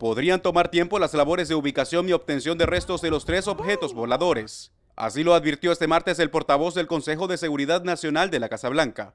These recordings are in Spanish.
podrían tomar tiempo las labores de ubicación y obtención de restos de los tres objetos voladores. Así lo advirtió este martes el portavoz del Consejo de Seguridad Nacional de la Casa Blanca.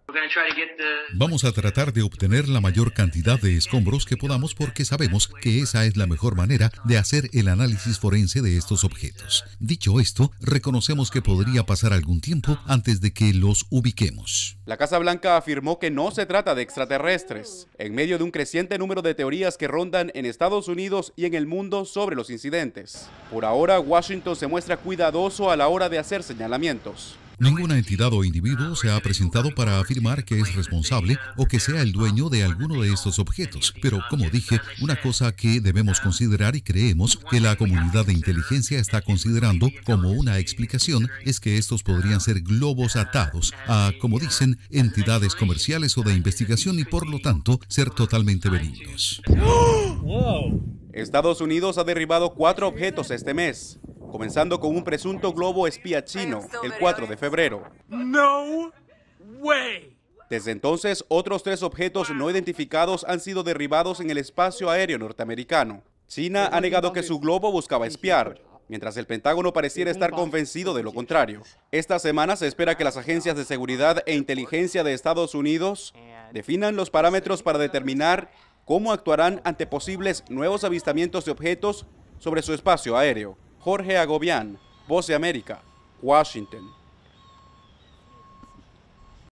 Vamos a tratar de obtener la mayor cantidad de escombros que podamos porque sabemos que esa es la mejor manera de hacer el análisis forense de estos objetos. Dicho esto, reconocemos que podría pasar algún tiempo antes de que los ubiquemos. La Casa Blanca afirmó que no se trata de extraterrestres, en medio de un creciente número de teorías que rondan en Estados Unidos y en el mundo sobre los incidentes. Por ahora, Washington se muestra cuidadoso a la hora hora de hacer señalamientos. Ninguna entidad o individuo se ha presentado para afirmar que es responsable o que sea el dueño de alguno de estos objetos. Pero, como dije, una cosa que debemos considerar y creemos que la comunidad de inteligencia está considerando como una explicación es que estos podrían ser globos atados a, como dicen, entidades comerciales o de investigación y por lo tanto ser totalmente benignos. Estados Unidos ha derribado cuatro objetos este mes, comenzando con un presunto globo espía chino el 4 de febrero. No way. Desde entonces, otros tres objetos no identificados han sido derribados en el espacio aéreo norteamericano. China ha negado que su globo buscaba espiar, mientras el Pentágono pareciera estar convencido de lo contrario. Esta semana se espera que las agencias de seguridad e inteligencia de Estados Unidos definan los parámetros para determinar cómo actuarán ante posibles nuevos avistamientos de objetos sobre su espacio aéreo. Jorge Agobián, Voz de América, Washington.